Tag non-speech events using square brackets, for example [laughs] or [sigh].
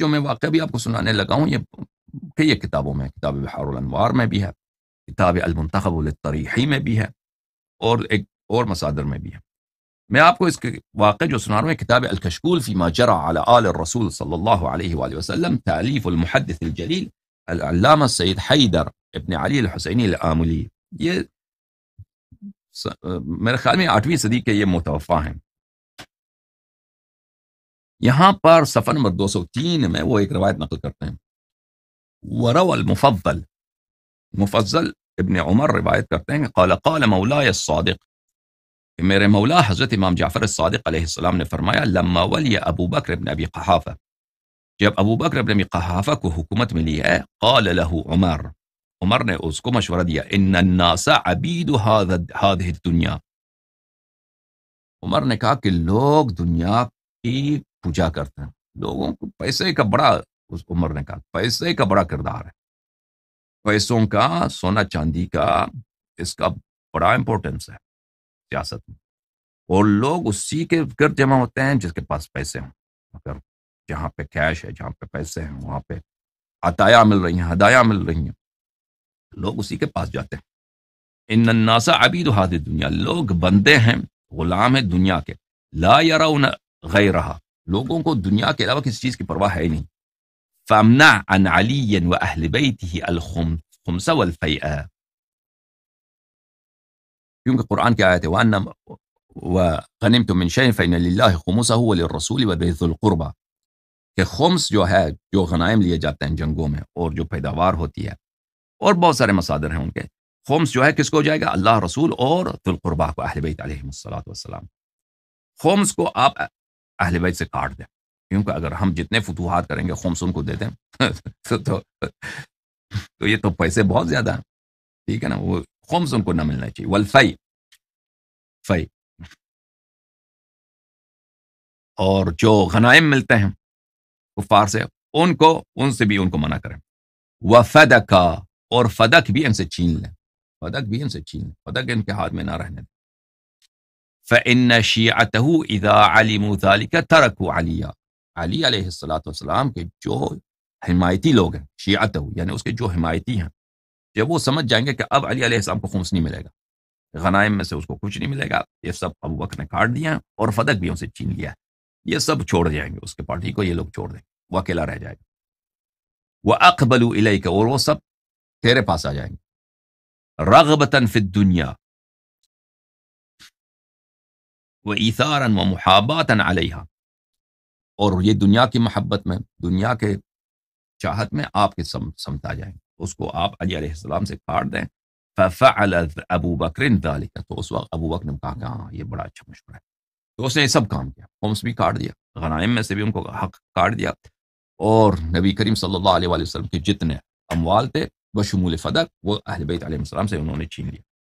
جو میں واقعہ بھی آپ کو سنانے لگا ہوں یہ کئی کتابوں میں کتاب بحار الانوار میں بھی ہے کتاب المنتخب الطریحی میں بھی ہے اور ایک اور مصادر میں بھی ہے میں آپ کو اس کے واقعہ جو سنا رہا ہوں کتاب الکشکول الخشکول آل الرسول صلی اللہ علیہ وآلہ وسلم تعلیف المحدث الجلیل العلامہ سید حیدر ابن علی الحسینی العاملی یہ میرے خیال میں آٹھویں صدی کے یہ متوفع ہیں یہاں پر صفحہ نمبر دو سو تین میں وہ ایک روایت نقل کرتے ہیں ورو المفضل مفضل ابن عمر روایت کرتے ہیں قال قال مولای الصادق میرے مولا حضرت امام جعفر الصادق علیہ السلام نے فرمایا لما ولی ابو بکر ابن ابی قحافہ جب ابو بکر ابن ابی قحافہ کو حکومت ملی ہے قال له عمر عمر نے اس کو مشورہ دیا ان الناس عبید هذه الدنيا عمر نے کہا کہ لوگ دنیا کی پوجا کرتے ہیں لوگوں کو پیسے کا بڑا اس عمر نے کہا پیسے کا بڑا کردار ہے پیسوں کا سونا چاندی کا اس کا بڑا امپورٹنس ہے سیاست میں اور لوگ اسی کے گرد جمع ہوتے ہیں جس کے پاس پیسے ہوں اگر جہاں پہ کیش ہے جہاں پہ پیسے ہیں وہاں پہ عطایا مل رہی ہیں ہدایا مل رہی ہیں لوگ اسی کے پاس جاتے ہیں اناثہ ابھی دو دنیا لوگ بندے ہیں غلام ہیں دنیا کے لا یار غیر رہا لوگوں کو دنیا کے علاوہ کسی چیز کی پرواہ ہے ہی نہیں قرآن کی آیت ہے کہ خمس جو ہے جو غنائم لیے جاتے ہیں جنگوں میں اور جو پیداوار ہوتی ہے اور بہت سارے مصادر ہیں ان کے خمس جو ہے کس کو جائے گا اللہ رسول اور ذوالقربہ کو اہل بیت علیہ صلاح والسلام خمس کو آپ اہل بیت سے کاٹ دیں کیونکہ اگر ہم جتنے فتوحات کریں گے خومسون کو دے دیں [laughs] تو تو یہ تو پیسے بہت زیادہ ہیں ٹھیک ہے نا وہ خومسن کو نہ ملنا چاہیے ولفئی فعی اور جو غنائم ملتے ہیں کفار سے ان کو ان سے بھی ان کو منع کریں وہ فدکا اور فدک بھی ان سے چھین لیں فدک بھی ان سے چھین لیں فدک ان کے ہاتھ میں نہ رہنے دیں ف ان شیعت ادا علی مذالی ترک علی علیہ السلاۃ والسلام کے جو حمایتی لوگ ہیں شیعت یعنی اس کے جو حمایتی ہیں جب وہ سمجھ جائیں گے کہ اب علی علیہ السلام کو خمس نہیں ملے گا غنائم میں سے اس کو کچھ نہیں ملے گا یہ سب ابو وقت نے کاٹ دیا اور فدق بھی اسے چھین لیا ہے یہ سب چھوڑ جائیں گے اس کے پارٹی کو یہ لوگ چھوڑ دیں گے وہ اکیلا رہ جائے گا وہ اقبل بلو اور وہ سب تیرے پاس آ جائیں گے رغبتاً فی دنیا و و محاباتن علیہ اور یہ دنیا کی محبت میں دنیا کے چاہت میں آپ کے سم سمتا جائیں اس کو آپ علی علیہ السلام سے کاٹ دیں ابو بکر ذالک تو اس وقت ابو بکر نے کہا کہ ہاں یہ بڑا اچھا مشورہ ہے تو اس نے سب کام کیا بھی کاٹ دیا غنائم میں سے بھی ان کو حق کاٹ دیا اور نبی کریم صلی اللہ علیہ وسلم کے جتنے اموال تھے بشمول فدق وہ اہل بیت علیہ السلام سے انہوں نے چھین لیا